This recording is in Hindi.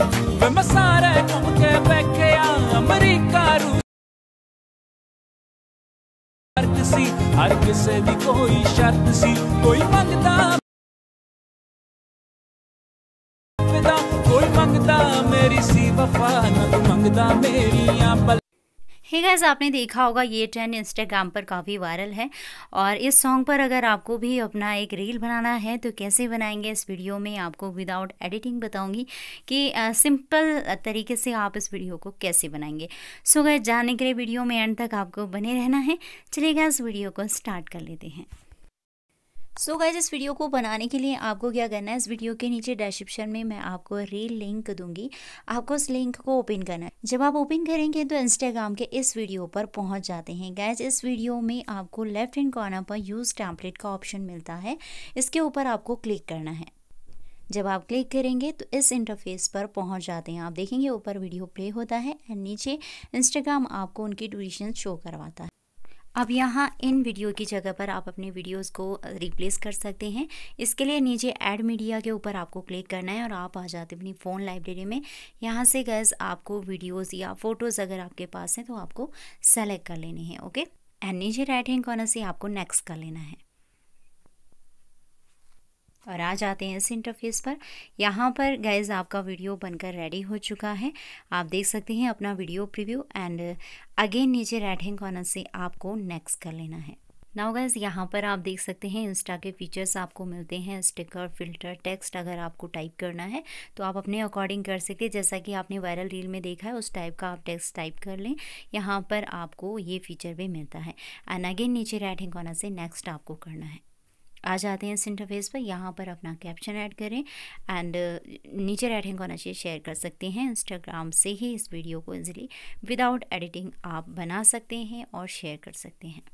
ਵੇ ਘੁੰਮ ਕੇ ਵੇਖਿਆ ਅਮਰੀਕਾ ਰੂਸ ਸੀ ਹਰ ਕਿਸੇ ਦੀ ਕੋਈ ਸ਼ਰਤ ਸੀ ਕੋਈ ਮੰਗਦਾ ਕੋਈ ਮੰਗਦਾ ਮੇਰੀ ਸੀ ਵਫਾ ਨਾ ਤੂੰ ਮੰਗਦਾ ਮੇਰੀਆਂ ਬਲ हे गैस आपने देखा होगा ये ट्रेंड इंस्टाग्राम पर काफ़ी वायरल है और इस सॉन्ग पर अगर आपको भी अपना एक रील बनाना है तो कैसे बनाएंगे इस वीडियो में आपको विदाउट एडिटिंग बताऊंगी कि सिंपल तरीके से आप इस वीडियो को कैसे बनाएंगे सो गैस जानने के लिए वीडियो में एंड तक आपको बने रहना है चलिए गैस वीडियो को स्टार्ट कर लेते हैं सो so गाइज इस वीडियो को बनाने के लिए आपको क्या करना है इस वीडियो के नीचे डिस्क्रिप्शन में मैं आपको रील लिंक दूंगी आपको उस लिंक को ओपन करना है जब आप ओपन करेंगे तो इंस्टाग्राम के इस वीडियो पर पहुंच जाते हैं गाइज इस वीडियो में आपको लेफ्ट हैंड कॉर्नर पर यूज़ टैम्पलेट का ऑप्शन मिलता है इसके ऊपर आपको क्लिक करना है जब आप क्लिक करेंगे तो इस इंटरफेस पर पहुंच जाते हैं आप देखेंगे ऊपर वीडियो प्ले होता है एंड नीचे इंस्टाग्राम आपको उनकी ड्यूरेशन शो करवाता है अब यहाँ इन वीडियो की जगह पर आप अपने वीडियोस को रिप्लेस कर सकते हैं इसके लिए नीचे ऐड मीडिया के ऊपर आपको क्लिक करना है और आप आ जाते अपनी फ़ोन लाइब्रेरी में यहाँ से गैस आपको वीडियोस या फ़ोटोज़ अगर आपके पास हैं तो आपको सेलेक्ट कर लेने हैं ओके एंड नीचे राइट हैंड कॉर्नर से आपको नेक्स्ट कर लेना है और आ जाते हैं इस इंटरफेस पर यहाँ पर गैज़ आपका वीडियो बनकर रेडी हो चुका है आप देख सकते हैं अपना वीडियो प्रीव्यू एंड अगेन नीचे राइट हैंड कॉर्नर से आपको नेक्स्ट कर लेना है नाउ गैस यहाँ पर आप देख सकते हैं इंस्टा के फीचर्स आपको मिलते हैं स्टिकर फिल्टर टेक्स्ट अगर आपको टाइप करना है तो आप अपने अकॉर्डिंग कर सकते हैं जैसा कि आपने वायरल रील में देखा है उस टाइप का आप टेक्स्ट टाइप कर लें यहाँ पर आपको ये फीचर भी मिलता है एंड अगेन नीचे राइट हैंड कॉर्नर से नेक्स्ट आपको करना है आ जाते हैं इस इंटरफेस पर यहाँ पर अपना कैप्शन ऐड करें एंड uh, नीचे राइटिंग होना चाहिए शेयर कर सकते हैं इंस्टाग्राम से ही इस वीडियो को इजीली विदाउट एडिटिंग आप बना सकते हैं और शेयर कर सकते हैं